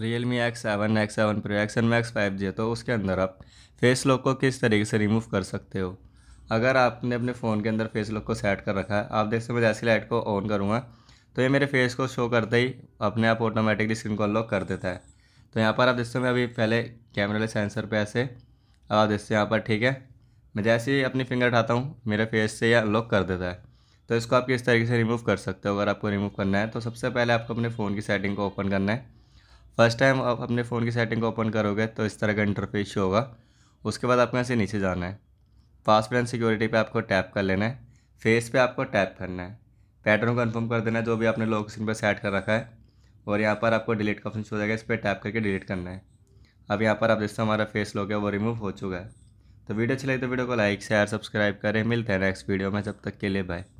real Realme X seven X seven pro X N max five G तो उसके अंदर आप फेस लॉक को किस तरीके से रिमूव कर सकते हो अगर आपने अपने फ़ोन के अंदर फेस लॉक को सेट कर रखा है आप देख सकते मैं जैसी लाइट को ऑन करूँगा तो ये मेरे फेस को शो करते ही अपने आप ऑटोमेटिकली स्क्रीन को अनलॉक कर देता है तो यहाँ पर आप देख सकते मैं अभी पहले कैमरे वाले सेंसर पे ऐसे अब आप देखते हो यहाँ पर ठीक है मैं जैसे ही अपनी फिंगर उठाता हूँ मेरे फेस से यह अनलॉक कर देता है तो इसको आप किस तरीके से रिमूव कर सकते हो अगर आपको रिमूव करना है तो सबसे पहले आपको अपने फ़ोन की सेटिंग को ओपन करना है फर्स्ट टाइम आप अपने फ़ोन की सेटिंग को ओपन करोगे तो इस तरह का इंटरफेस शो होगा उसके बाद आपको यहाँ से नीचे जाना है पासवर्ड एंड सिक्योरिटी पे आपको टैप कर लेना है फेस पे आपको टैप करना है पैटर्न कन्फर्म कर देना है जो भी आपने लॉक स्क्रीन पर सेट कर रखा है और यहाँ पर आपको डिलीट का ऑप्शन शो हो जाएगा इस पर टैप करके डिलीट करना है अब यहाँ पर आप जिससे हमारा फेस लोग है वो रिमूव हो चुका है तो वीडियो अच्छी लगी तो वीडियो को लाइक शेयर सब्सक्राइब करें मिलते हैं नेक्स्ट वीडियो में जब तक के लिए बाय